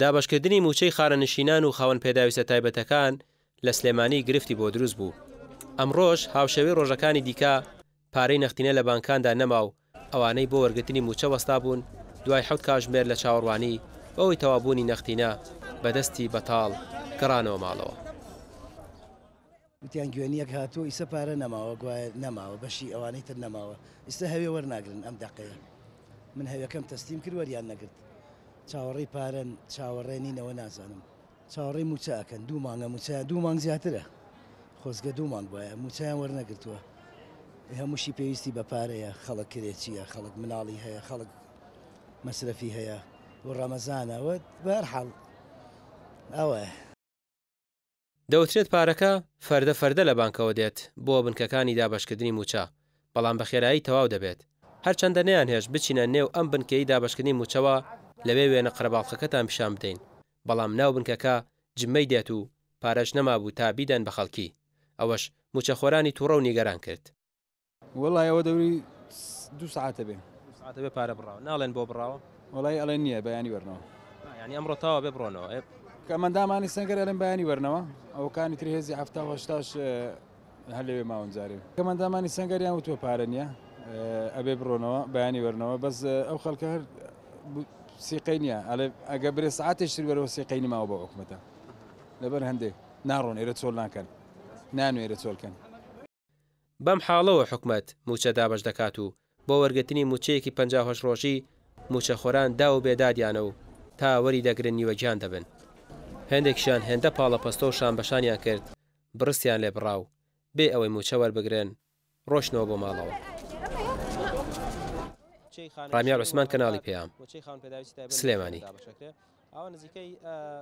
دابشکردنی موچەی خارەنشینان و خاوەن پێداویستە تایبەتەکان لە سلێمانی گرفتی بۆ دروست بوو. ئەمڕۆژ هاوشەوەی ڕۆژەکانی دیکە پارەی نەختینە لە بانکاندا نەماو ئەوانەی بۆ وەرگتنی موچە وەستا بوون دوای حوت کاژمێر لە چاوەڕوانی بەوەی تەوابوونی نەختینە بەدەستی بەتاڵ گەڕانەوە ماڵەوە. وتیان گوێنیەک هاتووە ئیسە پارە نەماوە گوایە نەماوە بەشی ئەوانەی تر نەماوە ئستا هەوێ وەرناگرن ئەم دقەیە من هەوەکەم تەستیم کرد وەریان نەگرت. چاوەڕی پارەن چاوەڕێنینەوە نازانم چاوەڕی موچاکەن دوو مانگە موچای دوو مانگ زیاترە خۆزگە دوو مانگ وایە موچیان وەرنەگرتووە هەمووشی پێویستی بە پارەیە خەڵک کرێکیە خەڵک مناڵی هەیە خەڵک مەسرەفی هەیە و ڕەمەزانەوە بەرحاڵ ئەوە دەوترێت پارەکە فەردە فەردە لە بانکەوە دێت بۆ بنکەکانی دابشکردنی موچە بەڵام بە خێرایی تەواو دەبێت هەرچەندە نەیان هێش بچینە نێو ئەم بنکەی دابشکردنی موچەوە لەوێ وێنە قەرباڵخەکەتان پیشان بدەین بەڵام ناو بنکەکە جممەی دێت و پارەش نەمابوو تا بیدەن بە خەڵکی ئەوەش موچەخۆرانی تووڕە و نیگەران کرد وڵای ئەوە دەوری دو ساعتە بێ ساعتە بێ پارە بڕاو ناڵێن بۆ بڕاوە وڵای ئەڵێن نییە بەیانی وەرنەوە ینی ئەمڕۆ تاوە ببڕۆنەوە کەمەندامانی سنگەر ئەلم بەیانی وەرنەوە ئەوکانی تری هێزی هەفتاهشتاش هەر لەوێ ماوەنجاری کەمەندامانی سنگەریان و تۆ پارە نیە ئەبێ بڕۆنەوە بەیانی وەرنەوە بەس ئەو خەڵکە هەر سیقی نییە ئەگە برێ سعاتێشتر بەرەوە سیقینی ماوە بە حکومەتە لەبەر هەندێک ناڕۆن ئێرە چۆل ناکەن نانوێرە چۆلکەن بەم حاڵەوە حکومت موچە دابش دەکات و بۆ وەرگتنی موچەیەکی پ ڕۆژی موچەخۆران دا و بێدادیانە و تا وەری دەگرن نیوەگیان دەبن هەندێکشان هێندە پاڵە پەستۆ و شان بەشانیان کرد برسیان لێ بڕاو بێ ئەوەی موچە وەربگرن ڕۆشنەوە بۆ ماڵەوە ڕامیار عوسمان کەناڵی پێیان سلێمانی